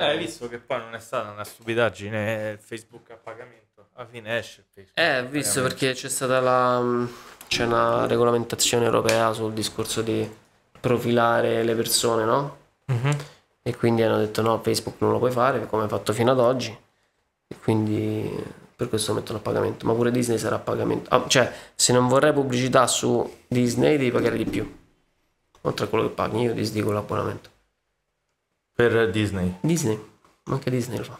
Eh, hai eh, visto che poi non è stata una stupidaggine eh, Facebook a pagamento. Alla fine esce Facebook. Eh, visto perché c'è stata la mm, c'è una regolamentazione europea sul discorso di profilare le persone, no? Mm-hmm. E quindi hanno detto no, Facebook non lo puoi fare come hai fatto fino ad oggi. E quindi per questo lo mettono a pagamento. Ma pure Disney sarà a pagamento. Ah, cioè, se non vorrei pubblicità su Disney devi pagare di più. Oltre a quello che paghi, io disdico l'abbonamento. Per Disney. Disney, anche Disney lo fa.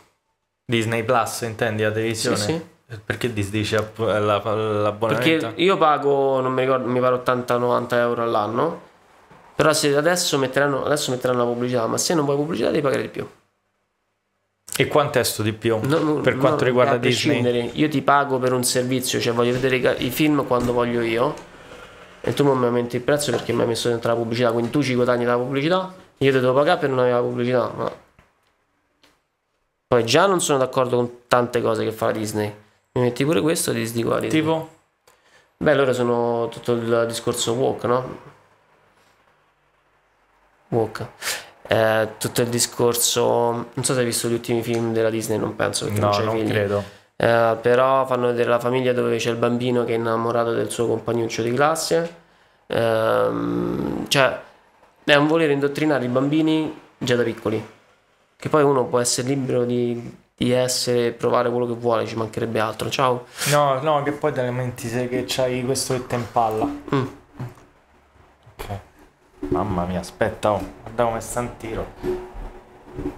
Disney Plus, intendi la televisione? Sì, sì. Perché Disney c'è l'abbonamento? Perché io pago, non mi ricordo, mi pare 80-90 euro all'anno. Però se adesso metteranno, adesso metteranno la pubblicità, ma se non vuoi pubblicità devi pagare di più. E quanto è sto di più no, no, per quanto no, riguarda Disney? Io ti pago per un servizio, cioè voglio vedere i film quando voglio io e tu non mi aumenti il prezzo perché mi hai messo dentro la pubblicità, quindi tu ci guadagni la pubblicità io te devo pagare per non avere la pubblicità, ma... Poi già non sono d'accordo con tante cose che fa la Disney. Mi metti pure questo Disney qua. Tipo? Beh, allora sono tutto il discorso woke, no? Walk. Eh, tutto il discorso... Non so se hai visto gli ultimi film della Disney, non penso, no, non c'è non credo. Eh, però fanno vedere la famiglia dove c'è il bambino che è innamorato del suo compagnuccio di classe. Eh, cioè è un volere indottrinare i bambini già da piccoli. Che poi uno può essere libero di, di essere, provare quello che vuole, ci mancherebbe altro. Ciao. No, no, che poi dalle menti se che c'hai questo che te impalla. Mm. Ok. Mamma mia, aspetta, oh, guarda come sta in tiro.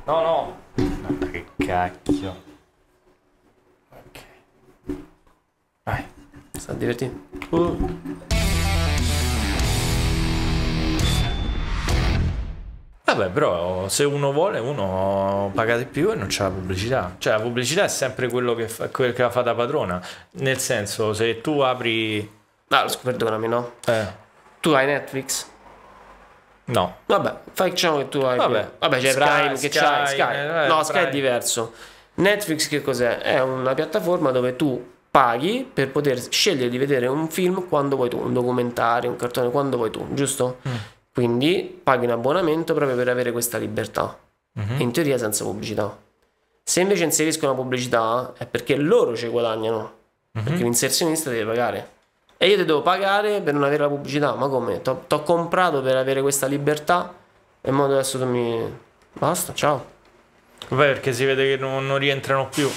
No, no. Guarda che cacchio. Ok. Vai. Sta divertendo. Uh. Vabbè, però se uno vuole, uno paga di più e non c'è la pubblicità. Cioè, la pubblicità è sempre quello che, fa, quel che la fa da padrona. Nel senso, se tu apri. Ah, perdonami, no? Eh. Tu hai Netflix? No. Vabbè, facciamo che tu hai. Vabbè, Vabbè c'è Sky, Prime, Sky, c'hai Sky. Eh, no, eh, Sky è diverso. Netflix che cos'è? È una piattaforma dove tu paghi per poter scegliere di vedere un film quando vuoi tu, un documentario, un cartone, quando vuoi tu, giusto? Mm quindi paghi un abbonamento proprio per avere questa libertà. Uh-huh. In teoria senza pubblicità. Se invece inseriscono la pubblicità è perché loro ci guadagnano. Uh-huh. Perché l'inserzionista deve pagare. E io ti devo pagare per non avere la pubblicità. Ma come? ti ho comprato per avere questa libertà e mo adesso tu mi... Basta, ciao. Vabbè, perché si vede che non, non rientrano più.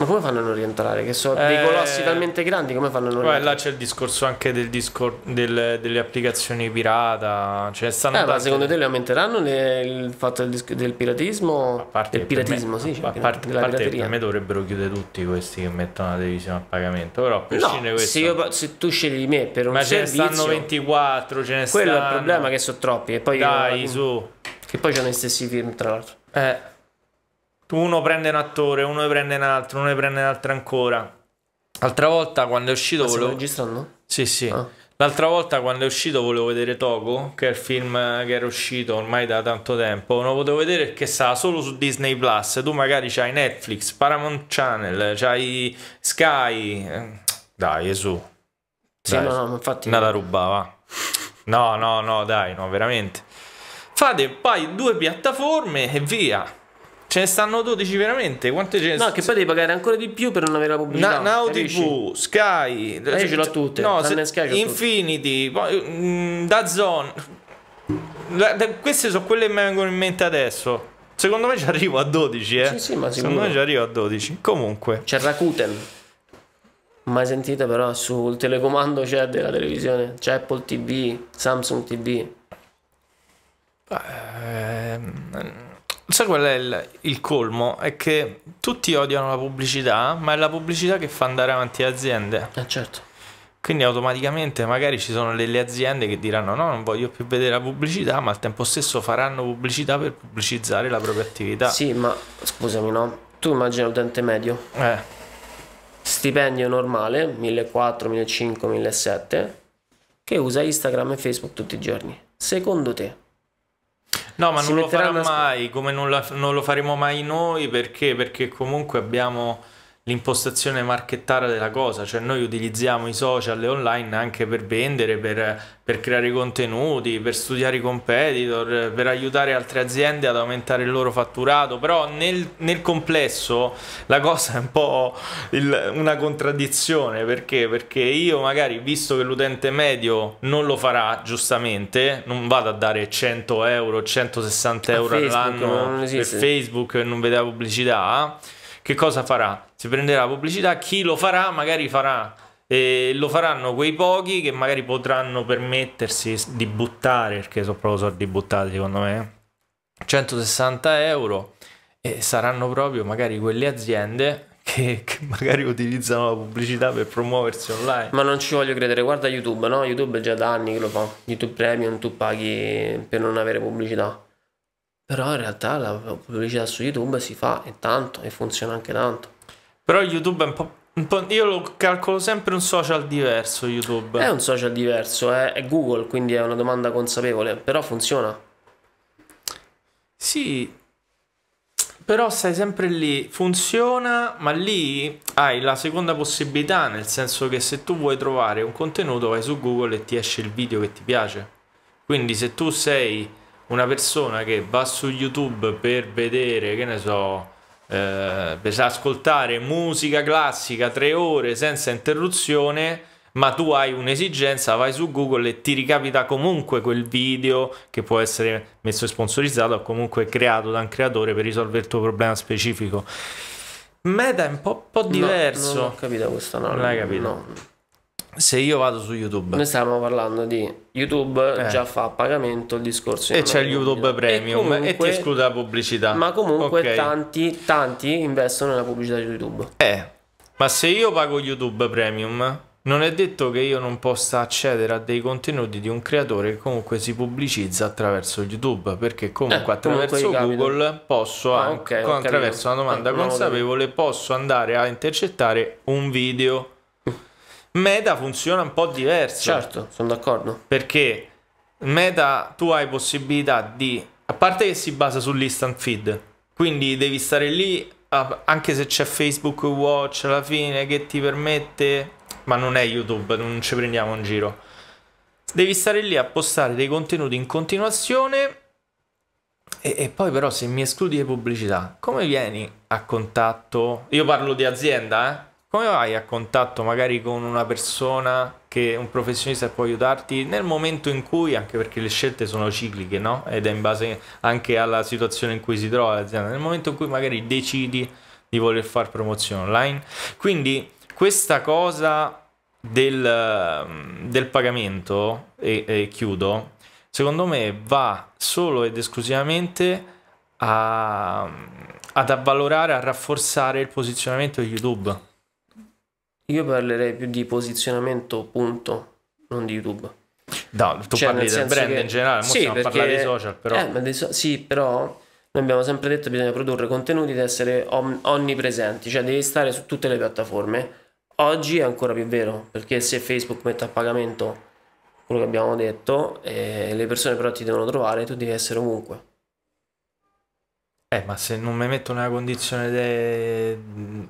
Ma come fanno a non rientrare? Che sono eh, dei colossi eh, talmente grandi, come fanno a non rientrare? Là c'è il discorso anche del discor- del, delle applicazioni pirata. Cioè stanno eh, ma secondo te le aumenteranno le, il fatto del, del piratismo? A parte del piratismo, me, sì. A cioè, parte, della a parte per me dovrebbero chiudere tutti questi che mettono la televisione a pagamento. Però per no, questo, se, io, se, tu scegli me per un ma servizio... Ma ce ne stanno 24, ce ne quello stanno... è il problema che sono troppi. E poi Dai, io, su. Che poi c'hanno gli stessi film, tra l'altro. Eh uno prende un attore, uno ne prende un altro, uno ne prende un altro ancora. L'altra volta quando è uscito... Ma ah, volevo... registrando? Sì, sì. Ah. L'altra volta quando è uscito volevo vedere Togo, che è il film che era uscito ormai da tanto tempo. Non lo potevo vedere perché stava solo su Disney Plus. Tu magari c'hai Netflix, Paramount Channel, c'hai Sky. Dai, Gesù. Sì, dai. no, no, infatti. Me la rubava. No, no, no, dai, no, veramente. Fate poi due piattaforme e via. Ce cioè, ne stanno 12 veramente? Quante ce ne No, che poi devi pagare ancora di più per non avere la pubblicità. Na, Now TV, Sky. Ma io ce l'ho tutte. No, se, Sky ce Infinity, poi, mm, Zone. Queste sono quelle che mi vengono in mente adesso. Secondo me ci arrivo a 12, eh. Sì, sì, ma Secondo me ci arrivo a 12. Comunque. C'è Rakuten. Mai sentita però sul telecomando c'è della televisione. C'è Apple TV, Samsung TV. Beh, ehm, Sai qual è il, il, colmo? È che tutti odiano la pubblicità, ma è la pubblicità che fa andare avanti le aziende. Eh certo. Quindi automaticamente magari ci sono delle aziende che diranno no, non voglio più vedere la pubblicità, ma al tempo stesso faranno pubblicità per pubblicizzare la propria attività. Sì, ma scusami, no? Tu immagina l'utente medio? Eh. Stipendio normale, 1400, 1500, 1700, che usa Instagram e Facebook tutti i giorni. Secondo te No, ma non lo farà mai, come non, la, non, lo faremo mai noi, perché? Perché comunque abbiamo l'impostazione marchettara della cosa, cioè noi utilizziamo i social e online anche per vendere, per, per, creare contenuti, per studiare i competitor, per aiutare altre aziende ad aumentare il loro fatturato, però nel, nel complesso la cosa è un po' il, una contraddizione, perché? Perché io magari, visto che l'utente medio non lo farà giustamente, non vado a dare 100 euro, 160 euro all'anno per Facebook e non vedeva pubblicità, che cosa farà? Si prenderà pubblicità, chi lo farà magari farà, eh, lo faranno quei pochi che magari potranno permettersi di buttare, perché sono proprio soldi buttati secondo me, 160 eh. euro e saranno proprio magari quelle aziende che, che, magari utilizzano la pubblicità per promuoversi online. Ma non ci voglio credere, guarda YouTube, no? YouTube è già da anni che lo fa. YouTube Premium tu paghi per non avere pubblicità. Però in realtà la pubblicità su YouTube si fa e tanto e funziona anche tanto. Però YouTube è un po'. Un po io lo calcolo sempre un social diverso. YouTube è un social diverso, è, eh, è Google, quindi è una domanda consapevole. Però funziona. Sì, però stai sempre lì, funziona, ma lì hai la seconda possibilità, nel senso che se tu vuoi trovare un contenuto vai su Google e ti esce il video che ti piace. Quindi se tu sei una persona che va su YouTube per vedere, che ne so, eh, per ascoltare musica classica tre ore senza interruzione, ma tu hai un'esigenza, vai su Google e ti ricapita comunque quel video che può essere messo sponsorizzato o comunque creato da un creatore per risolvere il tuo problema specifico. Meta è un po', po diverso. No, non ho capito questa analisi. Non l'hai capito? No se io vado su YouTube. Noi stiamo parlando di YouTube eh. già fa a pagamento il discorso. E c'è il YouTube Premium e, comunque, e, ti esclude la pubblicità. Ma comunque okay. tanti, tanti investono nella pubblicità di YouTube. Eh, ma se io pago YouTube Premium, non è detto che io non possa accedere a dei contenuti di un creatore che comunque si pubblicizza attraverso YouTube, perché comunque eh, attraverso comunque Google posso, ah, anche, okay, attraverso una domanda eh, consapevole, posso andare a intercettare un video Meta funziona un po' diverso. Certo, sono d'accordo. Perché Meta tu hai possibilità di... A parte che si basa sull'instant feed, quindi devi stare lì, anche se c'è Facebook Watch alla fine che ti permette... Ma non è YouTube, non ci prendiamo in giro. Devi stare lì a postare dei contenuti in continuazione e, e, poi però se mi escludi le pubblicità, come vieni a contatto? Io parlo di azienda, eh? come vai a contatto magari con una persona che un professionista può aiutarti nel momento in cui, anche perché le scelte sono cicliche, no? Ed è in base anche alla situazione in cui si trova l'azienda, nel momento in cui magari decidi di voler fare promozione online. Quindi questa cosa del, ehm, del pagamento, e, e chiudo, secondo me va solo ed esclusivamente a, ehm, ad avvalorare, a rafforzare il posizionamento di YouTube io parlerei più di posizionamento, punto, non di YouTube. No, tu cioè, parli del brand che... in generale, sì, stiamo perché... parlando di social, però... Eh, di so- sì, però noi abbiamo sempre detto che bisogna produrre contenuti ed essere om- onnipresenti, cioè devi stare su tutte le piattaforme. Oggi è ancora più vero, perché se Facebook mette a pagamento quello che abbiamo detto, eh, le persone però ti devono trovare, tu devi essere ovunque. Eh, ma se non mi metto nella condizione de...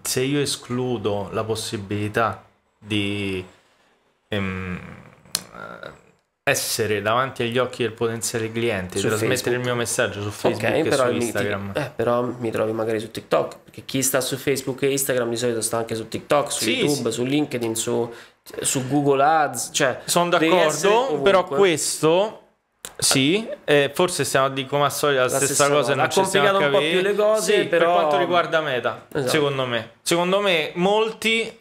se io escludo la possibilità di ehm, essere davanti agli occhi del potenziale cliente, su trasmettere Facebook. il mio messaggio su Facebook okay, e su Instagram. Ti... Eh, però mi trovi magari su TikTok, perché chi sta su Facebook e Instagram di solito sta anche su TikTok, su sì, YouTube, sì. su LinkedIn, su, su Google Ads, cioè Sono d'accordo, però questo sì, eh, forse stiamo di come al solito la, la stessa, stessa, cosa, cosa. non ci stiamo un po' più le cose, sì, però... per quanto riguarda Meta, esatto. secondo me. Secondo me molti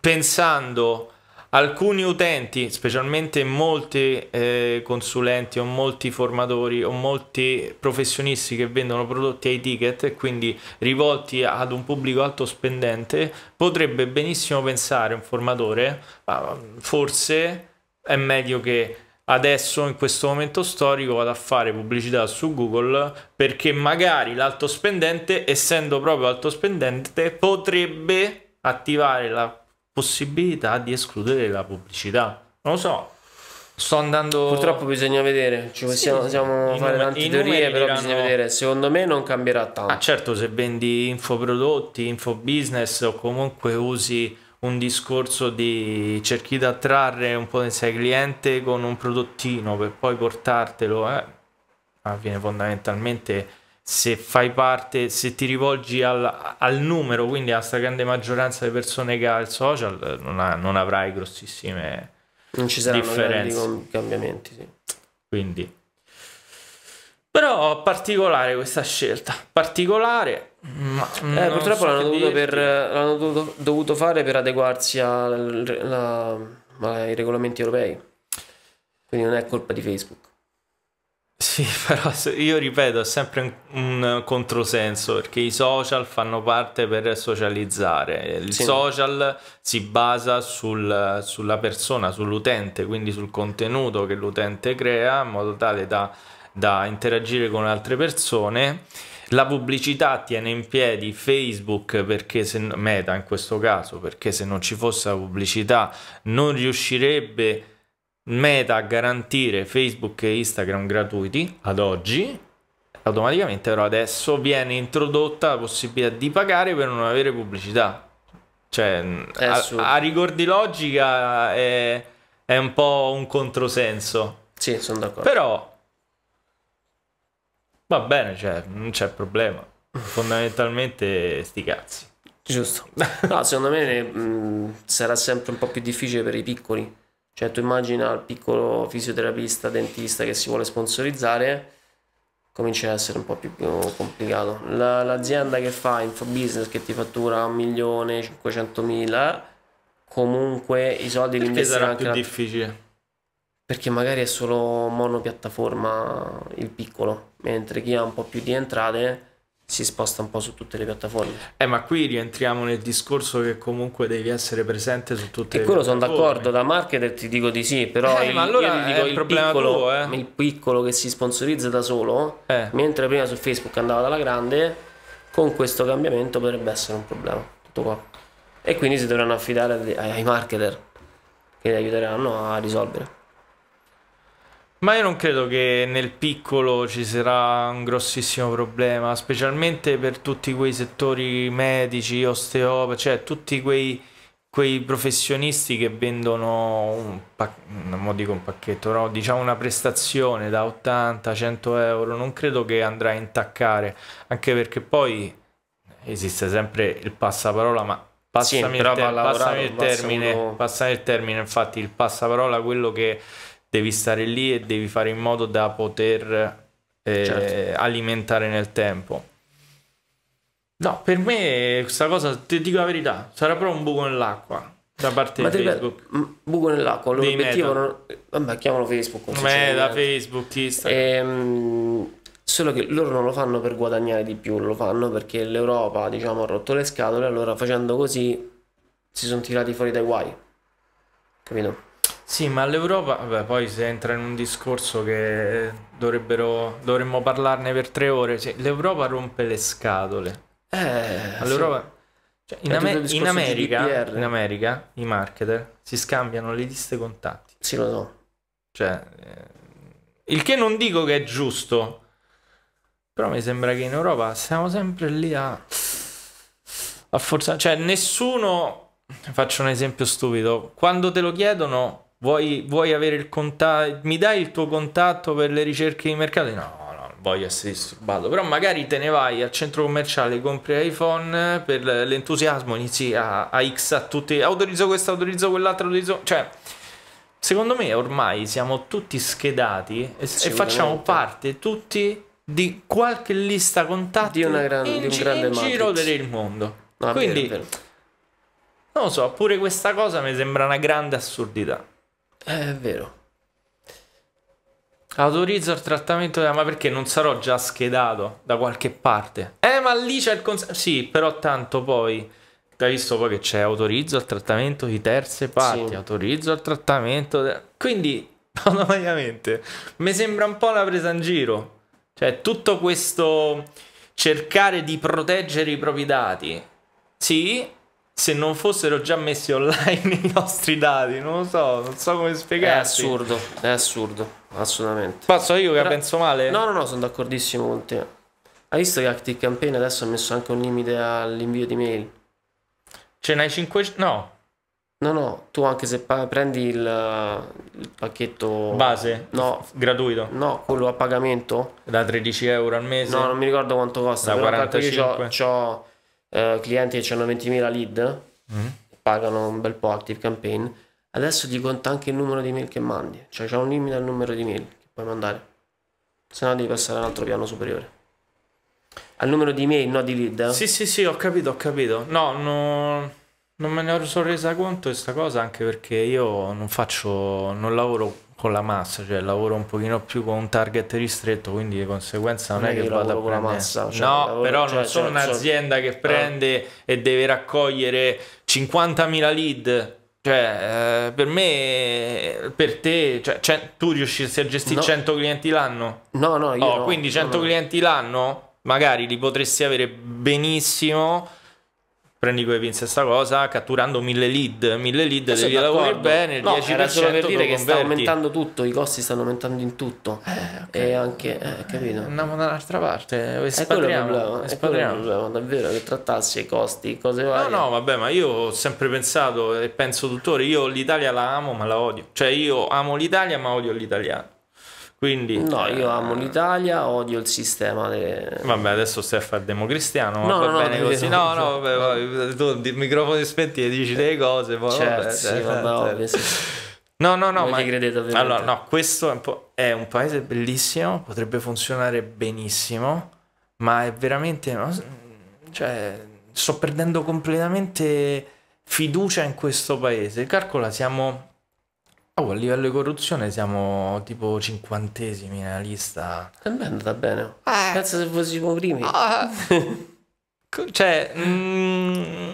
pensando alcuni utenti, specialmente molti eh, consulenti o molti formatori o molti professionisti che vendono prodotti ai ticket e quindi rivolti ad un pubblico alto spendente, potrebbe benissimo pensare un formatore, ah, forse è meglio che adesso in questo momento storico vado a fare pubblicità su Google perché magari l'alto spendente, essendo proprio alto spendente, potrebbe attivare la possibilità di escludere la pubblicità. Non lo so. Sto andando. Purtroppo bisogna vedere. Ci possiamo, sì, possiamo fare num- tante teorie, però diranno... bisogna vedere. Secondo me non cambierà ah, tanto. Ah, certo, se vendi infoprodotti, infobusiness o comunque usi un discorso di cerchi di attrarre un potenziale cliente con un prodottino per poi portartelo, eh? alla fine fondamentalmente se fai parte, se ti rivolgi al, al numero, quindi alla stragrande maggioranza di persone che ha il social, non, ha, non avrai grossissime non ci saranno differenze. cambiamenti. Sì. Quindi, però particolare questa scelta, particolare eh, purtroppo so l'hanno, dovuto per, l'hanno dovuto, fare per adeguarsi ai regolamenti europei. Quindi non è colpa di Facebook. Sì, però io ripeto, è sempre un, un controsenso perché i social fanno parte per socializzare. Il sì. social si basa sul, sulla persona, sull'utente, quindi sul contenuto che l'utente crea in modo tale da, da interagire con altre persone la pubblicità tiene in piedi Facebook perché se, Meta in questo caso, perché se non ci fosse la pubblicità non riuscirebbe Meta a garantire Facebook e Instagram gratuiti ad oggi automaticamente però adesso viene introdotta la possibilità di pagare per non avere pubblicità cioè a, a, ricordi logica è, è, un po' un controsenso sì sono d'accordo però Va bene, cioè, non c'è problema. Fondamentalmente, sti cazzi. Giusto. No, secondo me mh, mm, sarà sempre un po' più difficile per i piccoli. Cioè, tu immagina il piccolo fisioterapista, dentista che si vuole sponsorizzare, comincia ad essere un po' più, più complicato. La, l'azienda che fa infobusiness, che ti fattura un milione, 500 mila, comunque i soldi li Perché li investirà sarà più la... difficile perché magari è solo monopiattaforma il piccolo, mentre chi ha un po' più di entrate si sposta un po' su tutte le piattaforme. Eh, ma qui rientriamo nel discorso che comunque devi essere presente su tutte e le piattaforme. E quello sono d'accordo, da marketer ti dico di sì, però eh, il, ma allora io il, piccolo, tuo, eh? il piccolo che si sponsorizza da solo, eh. mentre prima su Facebook andava dalla grande, con questo cambiamento potrebbe essere un problema. Tutto qua. E quindi si dovranno affidare ai marketer che li aiuteranno a risolvere. Ma io non credo che nel piccolo ci sarà un grossissimo problema, specialmente per tutti quei settori medici, osteopati, cioè tutti quei, quei, professionisti che vendono un, pac- non dico un pacchetto, no? diciamo una prestazione da 80-100 euro, non credo che andrà a intaccare, anche perché poi esiste sempre il passaparola, ma passami, sì, il, ter- lavorare, il termine, passami il termine, infatti il passaparola quello che devi stare lì e devi fare in modo da poter eh, certo. alimentare nel tempo. No, per me questa cosa, ti dico la verità, sarà proprio un buco nell'acqua da parte ma di Facebook. Ripeto, buco nell'acqua, l'obiettivo non... Vabbè, chiamalo Facebook. Beh, da Facebook, Instagram. Ehm, solo che loro non lo fanno per guadagnare di più, lo fanno perché l'Europa, diciamo, ha rotto le scatole, allora facendo così si sono tirati fuori dai guai. Capito? Sì, ma l'Europa, vabbè, poi si entra in un discorso che dovremmo parlarne per tre ore. Cioè, L'Europa rompe le scatole. Eh, all'Europa... Sì. Cioè, in, Am- in, America, in, America, i marketer si scambiano le liste contatti. Sì, lo so. Cioè, eh, il che non dico che è giusto, però mi sembra che in Europa siamo sempre lì a, a forzare. Cioè, nessuno. Faccio un esempio stupido. Quando te lo chiedono, Vuoi, vuoi avere il contatto? Mi dai il tuo contatto per le ricerche di mercato? No, no, voglio essere disturbato, però magari te ne vai al centro commerciale, compri iPhone per l'entusiasmo, inizi a, a X a tutti, autorizzo questo, autorizzo quell'altro, autorizzo... Cioè, secondo me ormai siamo tutti schedati e, e facciamo parte tutti di qualche lista contatti di, una gran, in, di un grande in giro per il mondo. No, Quindi, non lo so, pure questa cosa mi sembra una grande assurdità. Eh, è vero. Autorizzo il trattamento della... Ma perché non sarò già schedato da qualche parte? Eh, ma lì c'è il consenso... Sì, però tanto poi... Hai visto poi che c'è autorizzo il trattamento di terze parti, sì. autorizzo il trattamento... De... Quindi, automaticamente, mi sembra un po' la presa in giro. Cioè, tutto questo cercare di proteggere i propri dati. Sì, se non fossero già messi online i nostri dati, non lo so, non so come spiegarti. È assurdo, è assurdo, assolutamente. Passo io che Però, penso male? No, no, no, sono d'accordissimo con te. Hai visto che Active Campaign adesso ha messo anche un limite all'invio di mail? Ce n'hai 5? No. No, no, tu anche se pa- prendi il, il, pacchetto base no, gratuito, no, quello a pagamento da 13 euro al mese, no, non mi ricordo quanto costa, da però 45. Io c'ho, c'ho eh, clienti che hanno 20.000 lead, mm. pagano un bel po' Active Campaign, adesso ti conta anche il numero di mail che mandi, cioè c'è un limite al numero di mail che puoi mandare, se no devi passare ad un altro piano superiore. Al numero di mail, no di lead? Eh? Sì, sì, sì, ho capito, ho capito. No, no non me ne sono resa conto di questa cosa anche perché io non faccio, non lavoro con la massa, cioè lavoro un pochino più con un target ristretto, quindi di conseguenza non, non è che vado a prendere... la massa. Cioè, no, lavoro, però cioè, non sono cioè, un'azienda che prende ah. e deve raccogliere 50.000 lead. Cioè, eh, per me, per te, cioè, cioè tu riuscissi a gestire no. 100 clienti l'anno? No, no, io oh, no, Quindi 100 no, clienti l'anno magari li potresti avere benissimo prendi quei pinze sta cosa, catturando mille lead, mille lead Io devi lavorare bene, il no, 10% era solo per dire che sta aumentando tutto, i costi stanno aumentando in tutto. Eh, okay. E anche, eh, capito? Andiamo da un'altra parte, espatriamo, eh, espatriamo. davvero, che trattassi i costi, cose varie. No, no, vabbè, ma io ho sempre pensato e penso tuttora, io l'Italia la amo ma la odio. Cioè io amo l'Italia ma odio l'italiano. Quindi, no, eh, io amo l'Italia, odio il sistema. De... Vabbè, adesso stai a fare democristiano, ma no, va no, bene no, così. No, no, vabbè, vabbè, tu di microfoni spenti e dici delle cose. Poi, certo, vabbè, sì, certo, vabbè, Ovvio, sì. No, no, no, ma credete, allora, no, questo è un, è un, paese bellissimo, potrebbe funzionare benissimo, ma è veramente, no? cioè, sto perdendo completamente fiducia in questo paese. Calcola, siamo Oh, a livello di corruzione siamo tipo cinquantesimi nella lista. E beh, è andata bene. Eh. Penso se fossimo primi. Ah. cioè, mm,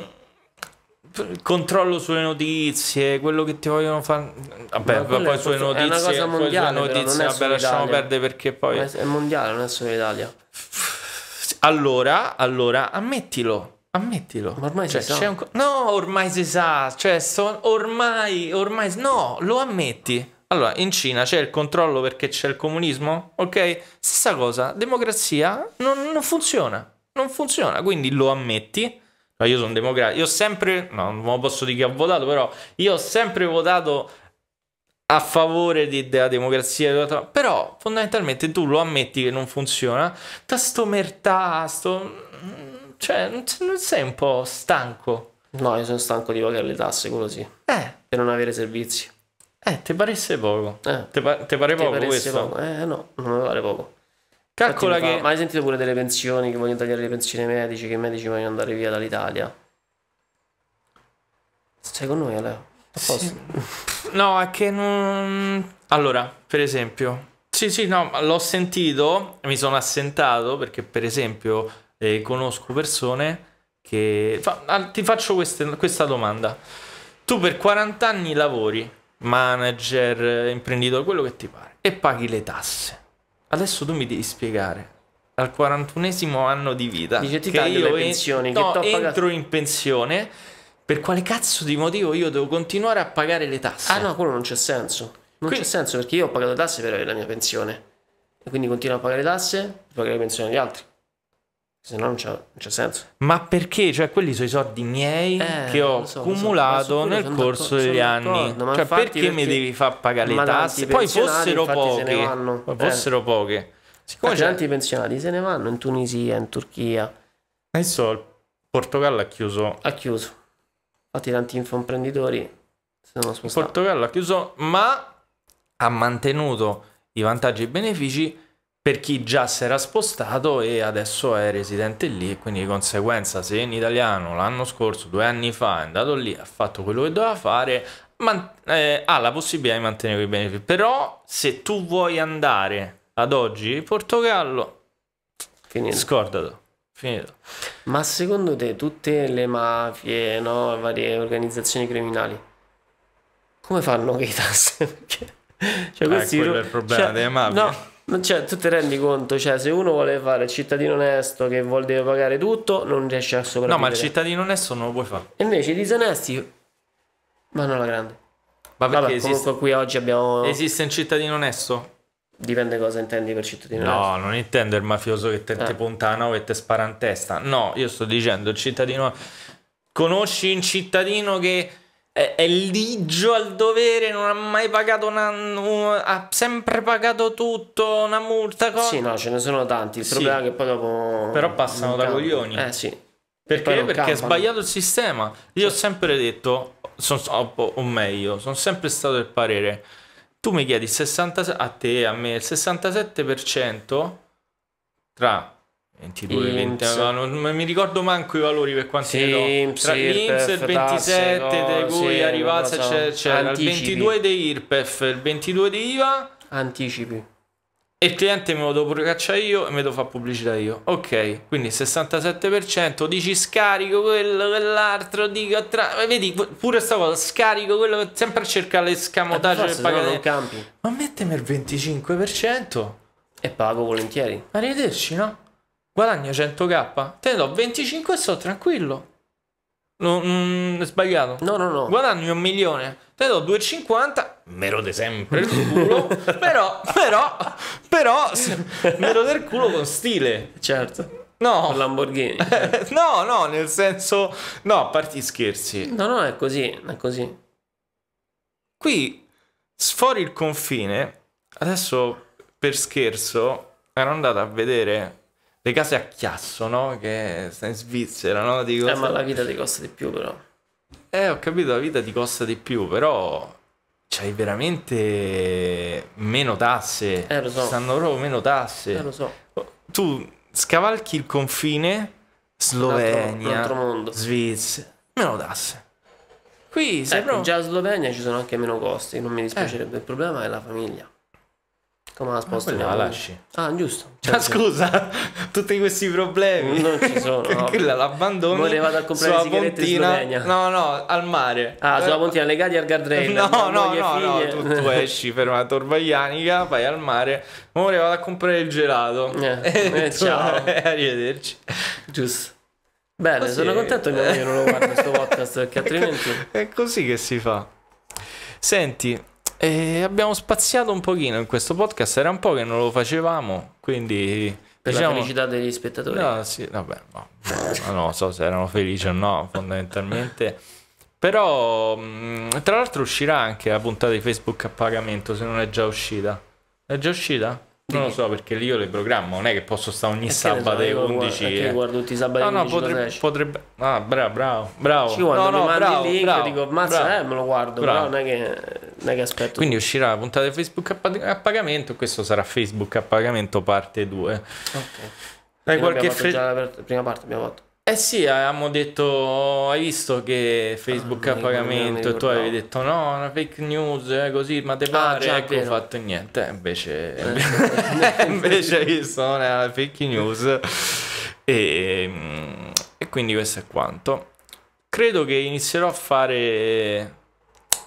controllo sulle notizie, quello che ti vogliono fare. Vabbè, Ma poi sulle notizie. È una cosa mondiale. Notizie, però, vabbè, Italia. lasciamo perdere perché poi. È mondiale, non è solo in Italia. Allora, allora, ammettilo Ammettilo. Ma ormai cioè, si sa. Un... No, ormai si sa. Cioè, son... ormai, ormai... No, lo ammetti. Allora, in Cina c'è il controllo perché c'è il comunismo? Ok? Stessa cosa, democrazia non, non funziona. Non funziona, quindi lo ammetti. No, io sono democratico. Io ho sempre... No, non posso dire che ho votato, però... Io ho sempre votato a favore di, della democrazia, però fondamentalmente tu lo ammetti che non funziona, tasto mertà, sto cioè, non sei un po' stanco? No, io sono stanco di pagare le tasse, quello sì. Eh. Per non avere servizi. Eh, ti paresse poco. Eh. Te, pa- te pare poco questo? Poco. Eh, no, non mi pare poco. Calcola Infatti, che... ma hai sentito pure delle pensioni, che vogliono tagliare le pensioni ai medici, che i medici vogliono andare via dall'Italia? Secondo me, noi, Aleo? Sì. No, è che non... Allora, per esempio... Sì, sì, no, l'ho sentito, mi sono assentato, perché per esempio eh, conosco persone che... Fa... ti faccio queste... questa domanda. Tu per 40 anni lavori, manager, imprenditore, quello che ti pare, e paghi le tasse. Adesso tu mi devi spiegare al 41esimo anno di vita Dice, ti che io le pensioni, no, che entro pagato. in pensione per quale cazzo di motivo io devo continuare a pagare le tasse? Ah no, quello non c'è senso. Non quindi... c'è senso perché io ho pagato le tasse per avere la mia pensione. E quindi continuo a pagare le tasse per pagare le pensioni agli altri. Se no non c'è senso. Ma perché? Cioè, quelli sono i soldi miei eh, che ho so, accumulato so, nel corso degli anni. Cioè, perché, mi devi far pagare le tasse? Poi fossero poche. Poi eh. fossero poche. Siccome tanti pensionati se ne vanno in Tunisia, in Turchia. Adesso il Portogallo ha chiuso. Ha chiuso. Infatti tanti infomprenditori sono spostati. Il Portogallo ha chiuso, ma ha mantenuto i vantaggi e i benefici per chi già si era spostato e adesso è residente lì quindi di conseguenza se in italiano l'anno scorso, due anni fa, è andato lì, ha fatto quello che doveva fare, man- eh, ha la possibilità di mantenere quei benefici. Però se tu vuoi andare ad oggi in Portogallo, Finito. scordato. Finito. Ma secondo te tutte le mafie, no, le varie organizzazioni criminali, come fanno che i tasse? Perché... Cioè, eh, quello ro- è il problema cioè, delle mafie. No cioè, tu ti rendi conto, cioè, se uno vuole fare il cittadino onesto che vuol dire pagare tutto, non riesce a sopravvivere. No, ma il cittadino onesto non lo puoi fare. E invece i disonesti vanno alla grande. Ma perché Vabbè, esiste... qui oggi abbiamo. Esiste un cittadino onesto? Dipende cosa intendi per cittadino no, onesto. No, non intendo il mafioso che te, ah. te eh. punta a 9 e te spara in testa. No, io sto dicendo il cittadino. Conosci un cittadino che è, è ligio al dovere, non ha mai pagato una, una, ha sempre pagato tutto, una multa. Co- sì, no, ce ne sono tanti. Il sì. problema è che poi dopo. Però passano da coglioni. Eh sì. Perché? Perché è sbagliato il sistema. Io sì. ho sempre detto, son, o meglio, sono sempre stato del parere. Tu mi chiedi 60, a te, a me, il 67% tra 22, 20, no, non mi ricordo manco i valori per quanti sì, ne do. Tra l'Inps il 27, tasse, no, di cui sì, a Rivazza c'è, il 22 di IRPEF, il 22 di IVA. Anticipi. E il cliente me lo devo procacciare io e me lo fa pubblicità io. Ok, quindi 67%, dici scarico quello, quell'altro, dico tra... Eh, vedi, pure questa cosa, scarico quello, sempre cerca le scamotage per pagare. No, Ma mettemi il 25% e pago volentieri. Arrivederci, no? guadagno 100k, te ne do 25 e sto tranquillo. No, mm, sbagliato. No, no, no. Guadagni un milione, te ne do 2,50. Me rode sempre il culo. però, però, però, me rode il culo con stile. Certo. No. Con Lamborghini. Certo. no, no, nel senso... No, a parte scherzi. No, no, è così, è così. Qui, sfori il confine, adesso per scherzo, ero andato a vedere le case a chiasso, no? Che sta in Svizzera, no? Dico, eh, ma la vita ti costa di più, però. Eh, ho capito, la vita ti costa di più, però c'hai veramente meno tasse. Eh, lo so. Stanno proprio meno tasse. Eh, lo so. Oh, tu scavalchi il confine, Slovenia, Svizzera, meno tasse. Qui sei ecco, proprio... già a Slovenia ci sono anche meno costi, non mi eh. dispiacerebbe. Eh. Il problema è la famiglia. Come la ah, spostiamo? La lasci. Ah, giusto. Certo. Ah, scusa, tutti questi problemi. Non ci sono. no. Quella l'abbandono. Ora vado a comprare sulla sigarette pontina, in Slovenia. No, no, al mare. Ah, eh. sulla pontina legati al guardrail. No, no, no, no, tu, tu esci per una torbaglianica, vai al mare. Ora vado a comprare il gelato. Eh, eh ciao. Eh, arrivederci. Giusto. Bene, così sono contento che io non lo guardo questo podcast perché altrimenti... È così che si fa. Senti, e abbiamo spaziato un pochino in questo podcast, era un po' che non lo facevamo, quindi... Per diciamo, la felicità degli spettatori. No, ah, sì, vabbè, no, no, non so se erano felici o no, fondamentalmente. Però, mm, tra l'altro uscirà anche la puntata di Facebook a pagamento, se non è già uscita. È già uscita? Non lo so perché io le programmo, non è che posso stare ogni sabato alle 11. Guarda, eh. guardo tutti i sabati no, no, 11, potrebbe, potrebbe, Ah, bravo, bravo, bravo. Ci guardo, no, no, mi mandi bravo, il link, bravo, dico, mazza, bravo, eh, me lo guardo, bravo. però non è, che, non è che aspetto. Quindi uscirà la puntata di Facebook a, pagamento, questo sarà Facebook a pagamento parte 2. Ok. Hai qualche fre- prima parte abbiamo fatto. Eh sì, avevamo detto, hai visto che Facebook ah, pagamento e tu avevi detto no, una fake news, eh, così, ma te ah, pare, ah, già, ecco, ho fatto niente, eh, invece, eh. invece non è una fake news e, mm, e quindi questo è quanto. Credo che inizierò a fare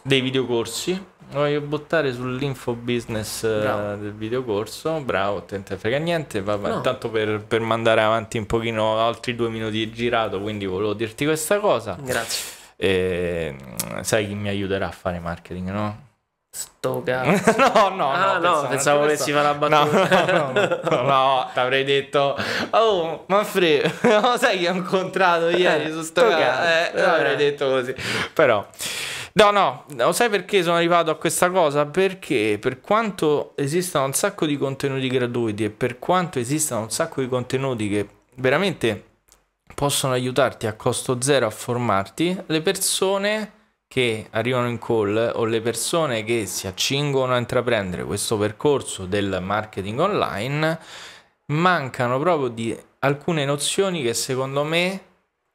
dei videocorsi. Voglio buttare sull'info business eh, Bravo. del videocorso. Bravo, te ne frega niente. Vabbè, no. tanto per, per, mandare avanti un pochino altri due minuti di girato, quindi volevo dirti questa cosa. Grazie. E, ehm, sai chi mi aiuterà a fare marketing, no? Sto cazzo. no, no, ah, no, pensavo volessi fare la battuta. No, no, no, no, ti avrei detto "Oh, Manfred, sai che ho incontrato eh, ieri su sto cazzo". Eh, avrei eh. detto così. Però No, no, no, sai perché sono arrivato a questa cosa? Perché per quanto esistano un sacco di contenuti gratuiti e per quanto esistano un sacco di contenuti che veramente possono aiutarti a costo zero a formarti, le persone che arrivano in call o le persone che si accingono a intraprendere questo percorso del marketing online mancano proprio di alcune nozioni che secondo me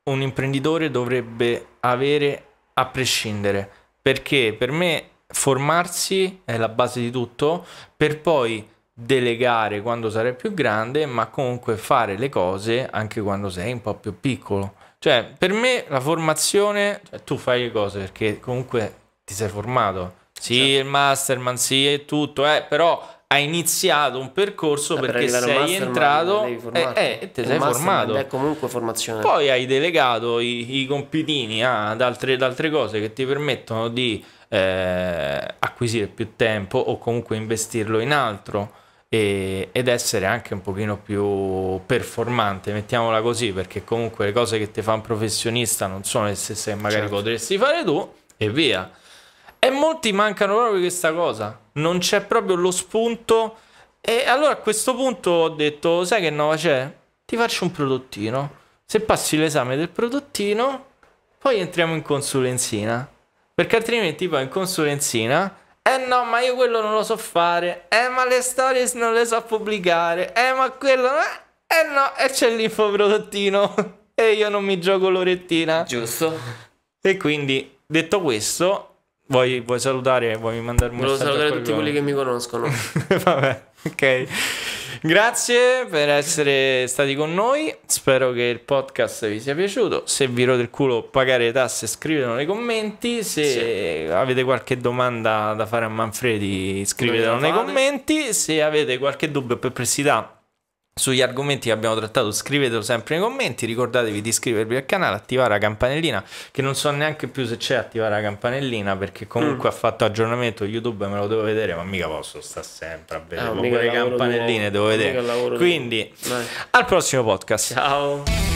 un imprenditore dovrebbe avere a prescindere, perché per me formarsi è la base di tutto, per poi delegare quando sarai più grande, ma comunque fare le cose anche quando sei un po' più piccolo. Cioè, per me la formazione, cioè, tu fai le cose perché comunque ti sei formato. Sì, certo. il masterman, sì, è tutto, eh, però hai iniziato un percorso da perché sei entrato e, eh, e te il sei formato. È comunque formazione. Poi hai delegato i, i compitini ah, ad, altre, ad, altre, cose che ti permettono di eh, acquisire più tempo o comunque investirlo in altro e, ed essere anche un pochino più performante, mettiamola così, perché comunque le cose che ti fa un professionista non sono le stesse che magari certo. potresti fare tu e via. E molti mancano proprio questa cosa. Non c'è proprio lo spunto. E allora a questo punto ho detto, sai che nuova c'è? Cioè, ti faccio un prodottino. Se passi l'esame del prodottino, poi entriamo in consulenzina. Perché altrimenti poi in consulenzina... Eh no, ma io quello non lo so fare. Eh, ma le stories non le so pubblicare. Eh, ma quello... Eh no, e c'è l'infoprodottino. e io non mi gioco l'orettina. Giusto. E quindi, detto questo, Vuoi, vuoi salutare? Vuoi mandarmi un Volevo salutare tutti quelli che mi conoscono. Vabbè, ok. Grazie per essere stati con noi. Spero che il podcast vi sia piaciuto. Se vi rode il culo pagare le tasse, scrivetelo nei commenti. Se sì. avete qualche domanda da fare a Manfredi, scrivetelo nei commenti. Se avete qualche dubbio o perplessità sugli argomenti che abbiamo trattato scrivetelo sempre nei commenti ricordatevi di iscrivervi al canale attivare la campanellina che non so neanche più se c'è attivare la campanellina perché comunque mm. ha fatto aggiornamento youtube me lo devo vedere ma mica posso sta sempre a vedere ah, le campanelline devo, vedere quindi al prossimo podcast ciao